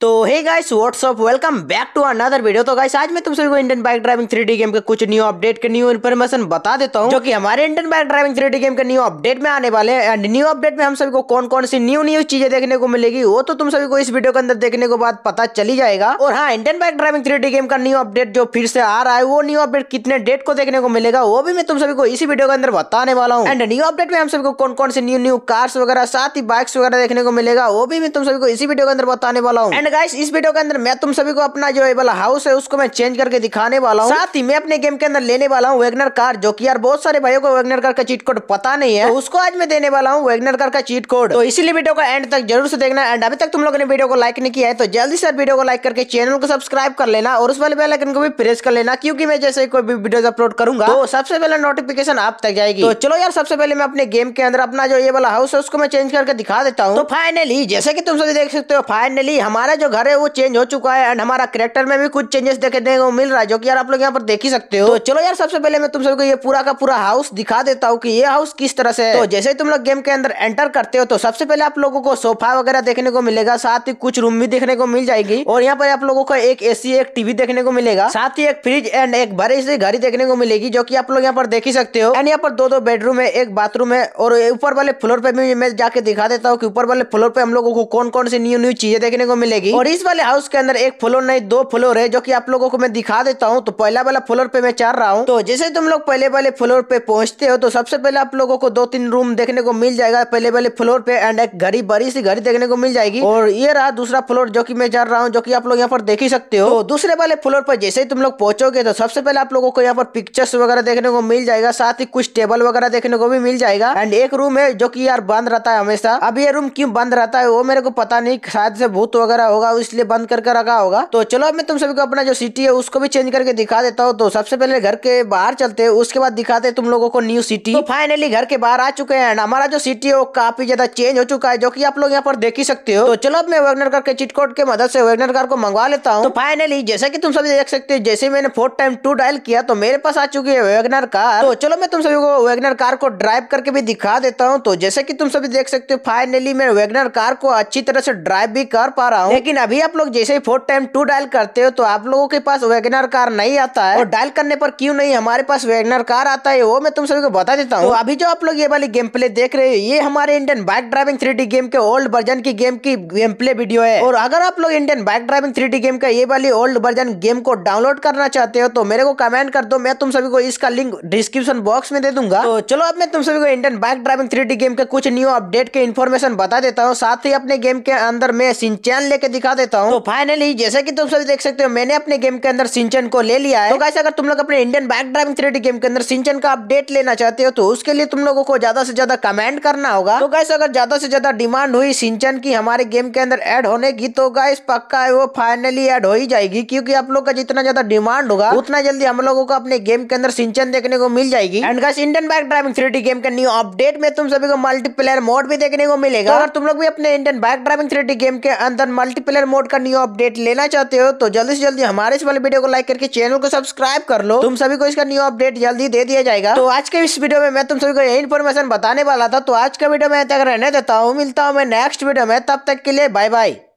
तो hey guys what's up welcome back to another video तो guys आज मैं तुम सभी को Indian bike driving three game के कुछ न्यू अपडेट के न्यू इन्फॉर्मेशन बता देता हूँ जो कि हमारे Indian bike driving three game के न्यू अपडेट में आने वाले हैं एंड न्यू अपडेट में हम सभी को कौन कौन सी न्यू न्यू चीजें देखने को मिलेगी वो तो तुम सभी को इस वीडियो के अंदर देखने के बाद पता चली जाएगा और हाँ Indian bike driving three game का न्यू अपडेट जो फिर से आ रहा है वो न्यू अपडेट कितने डेट को देखने को मिलेगा वो भी मैं तुम सभी को इसी वीडियो के अंदर बताने वाला हूँ एंड न्यू अपडेट में हम सभी को कौन कौन सी न्यू न्यू कार्स वगैरह साथ ही बाइक्स वगैरह देखने को मिलेगा वो भी मैं तुम सभी को इसी वीडियो के अंदर बताने वाला हूँ एंड एंड गाइस इस वीडियो के अंदर मैं तुम सभी को अपना जो वाला हाउस है उसको मैं चेंज करके दिखाने वाला हूँ साथ ही मैं अपने गेम के अंदर लेने वाला हूँ वेगनर कार जो कि यार बहुत सारे भाइयों को वेगनर कार का चीट कोड पता नहीं है तो उसको आज मैं देने वाला हूँ वेगनर कार का चीट कोड तो इसलिए वीडियो को एंड तक जरूर से देखना एंड अभी तक तुम लोगों ने वीडियो को लाइक नहीं किया है तो जल्दी से वीडियो को लाइक करके चैनल को सब्सक्राइब कर लेना और उस वाले बेलाइकन को भी प्रेस कर लेना क्यूँकी मैं जैसे कोई भी वीडियो अपलोड करूंगा तो सबसे पहले नोटिफिकेशन आप तक जाएगी तो चलो यार सबसे पहले मैं अपने गेम के अंदर अपना जो ये वाला हाउस है उसको मैं चेंज करके दिखा देता हूँ तो फाइनली जैसे की तुम सभी देख सकते हो फाइनली हमारा जो घर है वो चेंज हो चुका है एंड हमारा करेक्टर में भी कुछ चेंजेस देखने को मिल रहा है जो कि यार आप लोग यहाँ पर देख ही सकते हो तो चलो यार सबसे पहले मैं तुम सबको ये पूरा का पूरा हाउस दिखा देता हूँ कि ये हाउस किस तरह से तो जैसे ही तुम लोग गेम के अंदर एंटर करते हो तो सबसे पहले आप लोगों को सोफा वगैरह देखने को मिलेगा साथ ही कुछ रूम भी देखने को मिल जाएगी और यहाँ पर आप लोगों को एक ए एक टीवी देखने को मिलेगा साथ ही एक फ्रिज एंड एक भरे से घड़ी देखने को मिलेगी जो की आप लोग यहाँ पर देख ही सकते हो एंड यहाँ पर दो दो बेडरूम है एक बाथरूम है और ऊपर वाले फ्लोर पे भी मैं जाके दिखा देता हूँ की ऊपर वाले फ्लोर पे हम लोगों को कौन कौन सी न्यू न्यू चीजें देखने को मिलेगी जाएगी और इस वाले हाउस के अंदर एक फ्लोर नहीं दो फ्लोर है जो की आप लोगों को मैं दिखा देता हूँ तो पहला वाला फ्लोर पे मैं चल रहा हूँ तो जैसे तुम लोग पहले वाले फ्लोर पे पहुंचते हो तो सबसे पहले आप लोगों को दो तीन रूम देखने को मिल जाएगा पहले वाले फ्लोर पे एंड एक घड़ी बड़ी सी घड़ी देखने को मिल जाएगी और ये रहा दूसरा फ्लोर जो की मैं चल रहा हूँ जो की आप लोग यहाँ पर देख ही सकते हो तो दूसरे वाले फ्लोर पर जैसे ही तुम लोग पहुंचोगे तो सबसे पहले आप लोगों को यहाँ पर पिक्चर्स वगैरह देखने को मिल जाएगा साथ ही कुछ टेबल वगैरह देखने को भी मिल जाएगा एंड एक रूम है जो की यार बंद रहता है हमेशा अब ये रूम क्यों बंद रहता है वो मेरे को पता नहीं शायद से भूत वगैरह हो होगा इसलिए बंद करके रखा होगा तो चलो मैं तुम सभी को अपना जो सिटी है उसको भी चेंज करके दिखा देता हूँ तो सबसे पहले घर के बाहर चलते हैं उसके बाद दिखाते हैं तुम लोगों को न्यू सिटी तो फाइनली घर के बाहर आ चुके हैं हमारा जो सिटी है वो काफी ज्यादा चेंज हो चुका है जो की आप लोग यहाँ पर देख ही सकते हो तो चलो अब मैं वेगनर कार के चिटकोट के मदद से वेगनर कार को मंगवा लेता हूँ तो फाइनली जैसा की तुम सभी देख सकते हो जैसे मैंने फोर्थ टाइम टू डायल किया तो मेरे पास आ चुकी है वेगनर कार तो चलो मैं तुम सभी को वेगनर कार को ड्राइव करके भी दिखा देता हूँ तो जैसे की तुम सभी देख सकते हो फाइनली मैं वेगनर कार को अच्छी तरह से ड्राइव भी कर पा रहा हूँ लेकिन अभी आप लोग जैसे ही फोर टाइम टू डायल करते हो तो आप लोगों के पास वेगनर कार नहीं आता है और डायल करने पर क्यों नहीं हमारे पास वेगनर कार आता है वो मैं तुम सभी को बता देता हूँ तो अभी जो आप लोग ये वाली गेम प्ले देख रहे हो ये हमारे Indian bike driving three game के ओल्ड वर्जन की गेम की गेम प्ले वीडियो है और अगर आप लोग Indian bike driving three game का ये वाली ओल्ड वर्जन गेम को डाउनलोड करना चाहते हो तो मेरे को कमेंट कर दो मैं तुम सभी को इसका लिंक डिस्क्रिप्शन बॉक्स में दे दूंगा तो चलो अब मैं तुम सभी को Indian bike driving three game के कुछ न्यू अपडेट के इन्फॉर्मेशन बता देता हूँ साथ ही अपने गेम के अंदर मैं सिंचैन लेके दिखा देता हूँ तो फाइनली जैसे कि तुम सभी देख सकते हो मैंने अपने गेम के अंदर सिंचन को ले लिया है तो कैसे अगर तुम लोग अपने Indian bike driving three game के अंदर सिंचन का अपडेट लेना चाहते हो तो उसके लिए तुम लोगों को ज्यादा से ज्यादा कमेंट करना होगा तो कैसे अगर ज्यादा से ज्यादा डिमांड हुई सिंचन की हमारे गेम के अंदर एड होने की तो गाइस पक्का है वो फाइनली एड हो ही जाएगी क्योंकि आप लोग का जितना ज्यादा डिमांड होगा उतना जल्दी हम लोगों को अपने गेम के अंदर सिंचन देखने को मिल जाएगी and guys Indian bike driving three game के न्यू अपडेट में तुम सभी को मल्टीप्लेयर मोड भी देखने को मिलेगा तो अगर तुम लोग भी अपने Indian bike driving three game के अंदर मल्टी मल्टीप्लेयर मोड का न्यू अपडेट लेना चाहते हो तो जल्दी से जल्दी हमारे इस वाले वीडियो को लाइक करके चैनल को सब्सक्राइब कर लो तुम सभी को इसका न्यू अपडेट जल्दी दे दिया जाएगा तो आज के इस वीडियो में मैं तुम सभी को यही इन्फॉर्मेशन बताने वाला था तो आज का वीडियो मैं तक रहने देता हूँ मिलता हूँ मैं नेक्स्ट वीडियो में तब तक के लिए बाय बाय